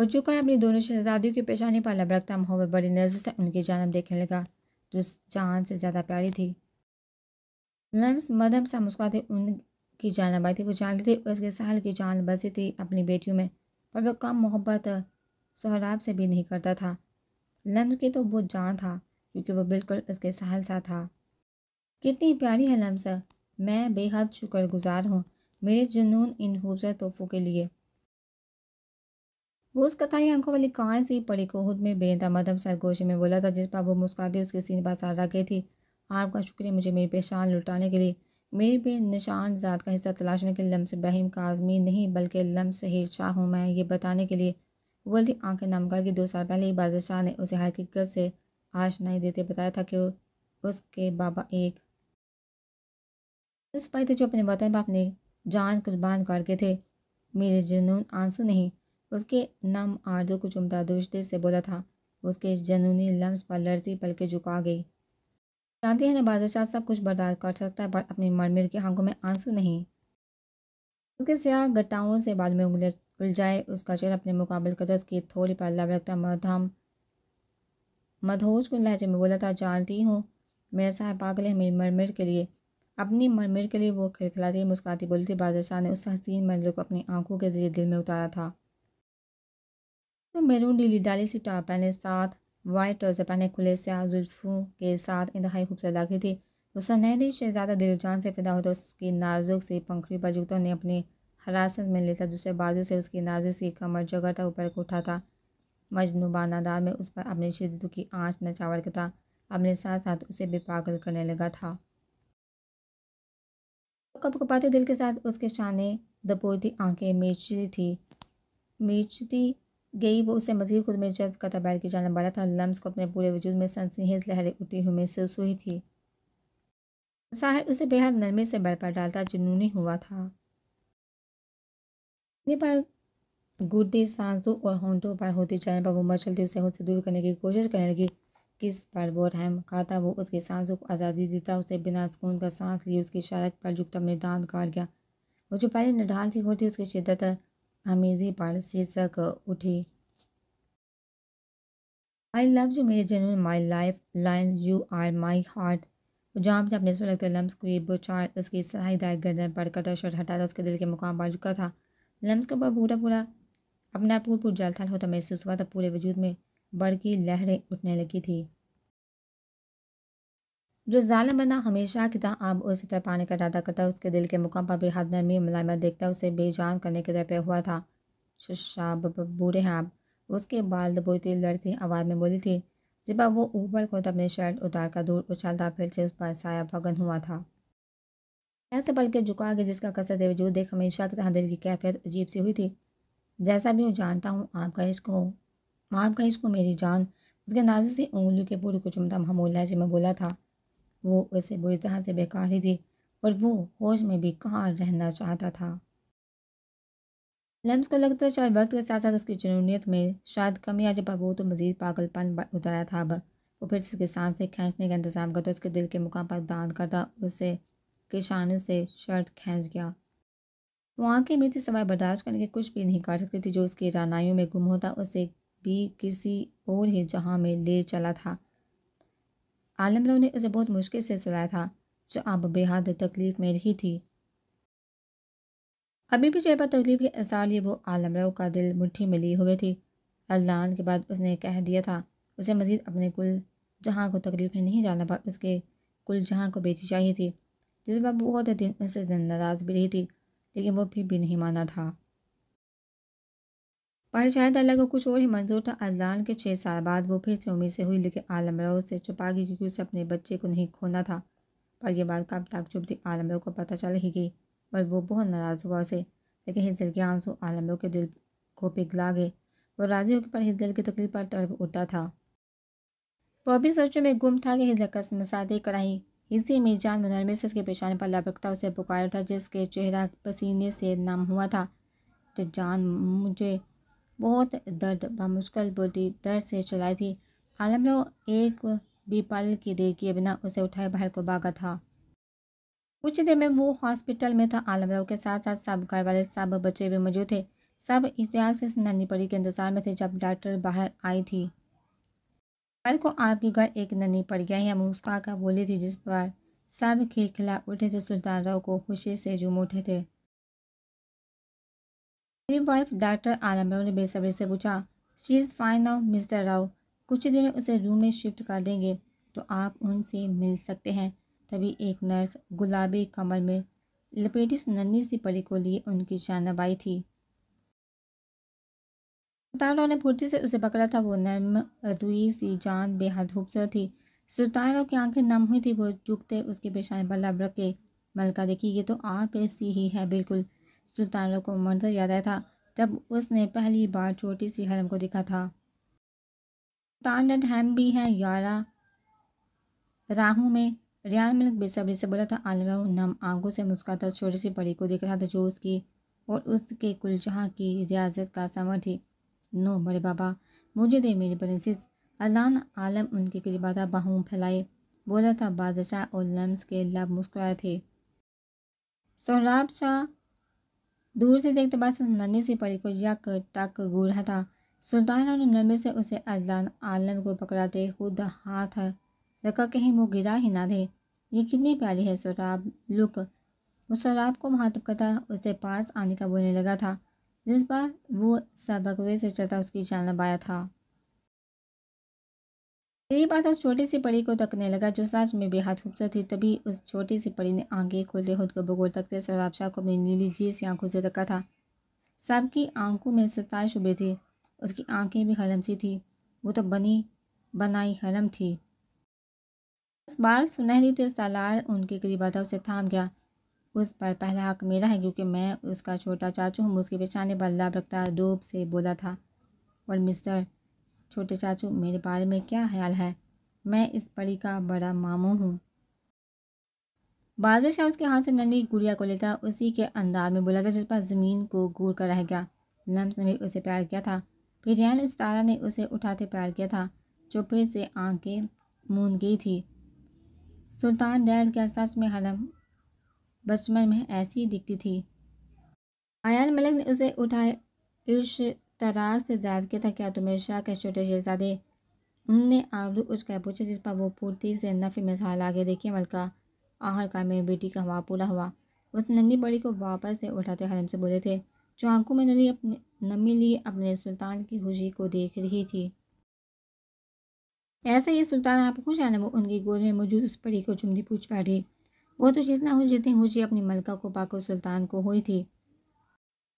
है अपनी दोनों शहजादियों की पेशानी पर रखता मोहब्बत बड़ी नजर से उनकी जानब देखने लगा जो जान से ज़्यादा प्यारी थी लम्स मदम सा मुस्कुराते उनकी जानब आई थी वो जानती थी उसके साल की जान बसी थी अपनी बेटियों में पर वह कम मोहब्बत सहराब से भी नहीं करता था लम्स की तो वो जान था क्योंकि वो बिल्कुल उसके सहल सा था कितनी प्यारी है लम्स मैं बेहद शुक्रगुजार हूँ मेरे जुनून इन खूबसूरत तोहफ़ों के लिए वो उस कथा ही आंखों वाली कहाँ सी पड़ी को खुद में बेनता मदम सरगोशी में बोला था जिस पर वो मुस्काती उसके सीने पास आ गई थी आपका शुक्रिया मुझे मेरी पेशान लुटाने के लिए मेरी बे निशान ज़ात का हिस्सा तलाशने के लम्स का काजमी नहीं बल्कि लम्स हीर शाह हूँ मैं ये बताने के लिए वल्दी आंखें नाम की दो साल पहले ही बाजर शाह ने उसे हकीकत से आशनाई देते बताया था कि उसके बाबा एक सिपाही थे तो जो अपने बताए बाप ने जान कुर्बान करके थे मेरे जुनून आंसू नहीं उसके नम आर्दों को चुमता दुष्ट से बोला था उसके जनूनी लम्स पर लर्जी पलके झुका गई जानती है ना बादशाह सब कुछ बर्दाश्त कर सकता है पर अपनी मरमिर की आंखों में आंसू नहीं उसके स्याह गट्टाओं से बाद में उंगलियाँ उलझाए उसका चेहरा अपने मुकाबले कदर की थोड़ी पर लब रखता मधम मधोज को लहजे में बोला था जानती हूँ मेरा साहब पागल है मेरी मरमिर के लिए अपनी मरमिर के लिए वो खिलखिलाती मुस्कुराती बोली थी बादशाह ने उस हसीन मंजिल को अपनी आंखों के जरिए दिल में उतारा था तो मैरून नीली डाली सी टॉप पहने साथ वाइट ट्राउजर पहने खुले से जुल्फों के साथ इंतहाई खूबसूरत लगी थी उसका नए नई शहजादा दिलजान से पैदा होता उसकी नाजुक से पंखड़ी पर जुगतों ने अपनी हरासत में लेता दूसरे बाजू से उसकी नाजुक सी कमर जगड़ता ऊपर को उठाता मजनू बानादार में उस पर अपनी शिद्दत की आँच नचावर था अपने साथ साथ उसे भी पागल करने लगा था कप कपाते दिल के साथ उसके शाने दपोती आंखें मिर्ची थी मिर्ची गई वो उसे मजीद खुद में जब कथा बैठ के जाना बड़ा था लम्स को अपने पूरे वजूद में सनसनीज लहरें उठी हुई महसूस हुई थी साहिर उसे बेहद नरमी से बरपा डालता जुनूनी हुआ था पर गुर्दे सांसों और होंटों पर होती जाने पर वो मचलती उसे खुद दूर करने की कोशिश करने लगी किस पर वो रहम खाता वो उसकी सांसों को आज़ादी देता उसे बिना सुकून का सांस लिए उसकी शरत पर झुकता अपने दांत काट गया वो जो पहले निढाल थी होती उसकी शिद्दत पाल शीर्षक उठी आई लव यू मेरे जन my lifeline you are my heart जहाँ पर अपने सुलगते लम्स को ये बुचार उसकी दायक गर्दन पर कर शर्ट था उसके दिल के मुकाम पर चुका था लम्स के ऊपर पूरा पूरा अपना पूर पूर जालथाल होता महसूस हुआ था पूरे वजूद में बड़की लहरें उठने लगी थी जो जालम बना हमेशा की तरह आम उसी तरह आने का इरादा करता उसके दिल के मुकाम पर बेहद नरमी मुलायमत देखता उसे बेजान करने के तरह पे हुआ था शाब बूढ़े हैं आप उसके बाल दबोती लड़ती आवाज़ में बोली थी जब वो ऊपर खुद अपने शर्ट उतार कर दूर उछालता फिर से उस पर साया भगन हुआ था ऐसे बल्कि झुका के जिसका कसर वजूद देख हमेशा की तरह दिल की कैफियत अजीब सी हुई थी जैसा भी हूँ जानता हूँ आपका इश्क हो आपका इश्क हो मेरी जान उसके नाजू से उंगली के पूरे को चुमता मामूल लहजे में बोला था वो उसे बुरी तरह से बेकार ही थी और वो होश में भी कहाँ रहना चाहता था लम्स को लगता है शायद वक्त के साथ साथ उसकी जुनूनीत में शायद कमी आ जब वो तो मज़ीद पागलपन उतारा था अब वो फिर उसके सांस से खींचने का इंतजाम करता उसके दिल के मुकाम पर दांत करता उसे किसानों से शर्ट खींच गया वो आंखें भी थी बर्दाश्त करने के कुछ भी नहीं कर सकती थी जो उसकी रानाइयों में गुम होता उसे भी किसी और ही जहाँ में ले चला था आलमराव ने उसे बहुत मुश्किल से सुलाया था जो अब बेहद तकलीफ में रही थी अभी भी जयपा तकलीफ के असार लिए वो आलमराव का दिल मुट्ठी में हुए थी अल्लान के बाद उसने कह दिया था उसे मज़ीद अपने कुल जहाँ को तकलीफ में नहीं जाना पर उसके कुल जहाँ को बेची चाहिए थी जिस बार बहुत दिन उससे नाराज़ भी रही थी लेकिन वो फिर भी नहीं माना था पर शायद अल्लाह को कुछ और ही मंजूर था अजान के छः साल बाद वो फिर से उम्मीद से हुई लेकिन रो से छुपा गई क्योंकि उसे अपने बच्चे को नहीं खोना था पर यह बात कब तक चुप थी रो को पता चल ही गई पर वो बहुत नाराज़ हुआ उसे लेकिन हिजल के आंसू रो के दिल को पिघला गए वो राजी होकर पर हिजल की तकलीफ पर तड़प उठता था वह भी सोचों में गुम था कि हिजल कसम सादे कराई इसी जान मुनरमे से उसके पेशाने पर लपकता उसे पुकारा था जिसके चेहरा पसीने से नम हुआ था तो जान मुझे बहुत दर्द बामुश्किल बोलती दर्द से चलाई थी आलम लोग एक भी पल की देर किए बिना उसे उठाए बाहर को भागा था कुछ देर में वो हॉस्पिटल में था आलम लोग के साथ साथ सब घर वाले सब बच्चे भी मौजूद थे सब इतिहास से नन्नी पड़ी के इंतजार में थे जब डॉक्टर बाहर आई थी कल को आपके घर एक नन्नी पड़ गया है मुस्का का बोली थी जिस पर सब खिलखिला उठे थे सुल्तान राव को खुशी से जुम उठे थे फिर वाइफ डॉक्टर आलमराव ने बेसब्री से पूछा she is fine now mister Rao कुछ दिन में उसे रूम में शिफ्ट कर देंगे तो आप उनसे मिल सकते हैं तभी एक नर्स गुलाबी कमर में लपेटी उस नन्ही सी परी को लिए उनकी जानब आई थी सुल्तान राव ने फुर्ती से उसे पकड़ा था वो नर्म रुई सी जान बेहद खूबसूरत थी सुल्तान राव की आंखें नम हुई थी वो चुकते उसके पेशाने पर लब रखे मलका देखी ये तो आप ऐसी ही है बिल्कुल सुल्ताना को मंजर याद आया था जब उसने पहली बार छोटी सी हरम को देखा था सुल्तान एंड हैम भी हैं यारा राहू में रियान मिल्क बेसब्री से बोला था आलम नम आंगों से मुस्काता छोटी सी परी को देख रहा था जो उसकी और उसके कुलजहाँ की रियाजत का समर थी नो बड़े बाबा मुझे दे मेरी प्रिंसिस अलान आलम उनके कृपा था बाहों फैलाए बोला था बादशाह और लम्स के लब मुस्कुराए थे सोहराब शाह दूर से देखते बस नन्ही सी परी को यक टक गूढ़ा सुल्तान और नरमे से उसे अजलान आलम को पकड़ाते खुद हाथ रखा कहीं वो गिरा ही ना दे ये कितनी प्यारी है सोराब लुक वो सोराब को महातब का था उसे पास आने का बोलने लगा था जिस बार वो सबकवे से चलता उसकी जान लबाया था यही बात उस छोटी सी परी को तकने लगा जो सच में बेहद खूबसूरत थी तभी उस छोटी सी परी ने आंखें खोलते खुद को भगोल तकते सराब शाह को अपनी नीली जी सी आंखों से तका था साहब की आंखों में सताइश उभरी थी उसकी आंखें भी हलम सी थी वो तो बनी बनाई हलम थी बाल सुनहरी थे सलार उनके करीब आता उसे थाम गया उस पर पहला हक मेरा है क्योंकि मैं उसका छोटा चाचू हूँ उसके बेचाने पर लाभ रखता डूब से बोला था और मिस्टर छोटे चाचू मेरे बारे में क्या ख्याल है मैं इस परी का बड़ा मामू हूँ बाजर शाह उसके हाथ से नन्ही गुड़िया को लेता उसी के अंदाज में बोला था जिस पर ज़मीन को घूर कर रह गया लम्स ने भी उसे प्यार किया था फिर रैन उस तारा ने उसे उठाते प्यार किया था जो फिर से आंखें मूंद गई थी सुल्तान डैल के सच में हलम बचपन में ऐसी दिखती थी आयान मलिक ने उसे उठाए इर्श तराज से जाहिर किया था क्या तुम्हें शाह के छोटे शहजादे उनने आबरू उसका पूछा जिस पर वो पूर्ति से नफी मिसाल आगे देखी मलका का मेरी बेटी का हवा पूरा हुआ उस नन्ही बड़ी को वापस से उठाते हरम से बोले थे जो आंखों में नली अपने नमी लिए अपने सुल्तान की खुशी को देख रही थी ऐसे ही सुल्तान आप खुश आने वो उनकी गोद में मौजूद उस परी को चुमदी पूछ बैठी वो तो जितना हुई जितनी खुशी अपनी मलका को पाकर सुल्तान को हुई थी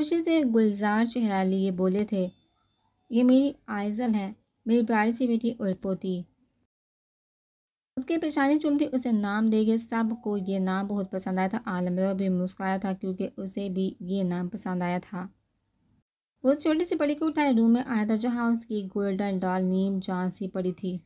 खुशी से गुलजार चेहरा लिए बोले थे ये मेरी आयजल है मेरी प्यारी सी बेटी उर्पोती उसकी परेशानी चुमती उसे नाम दे सब सबको ये नाम बहुत पसंद आया था आलमरा भी मुस्कुराया था क्योंकि उसे भी ये नाम पसंद आया था वो छोटी सी पड़ी को उठाए रूम में आया था जहाँ उसकी गोल्डन डॉल नीम जान सी पड़ी थी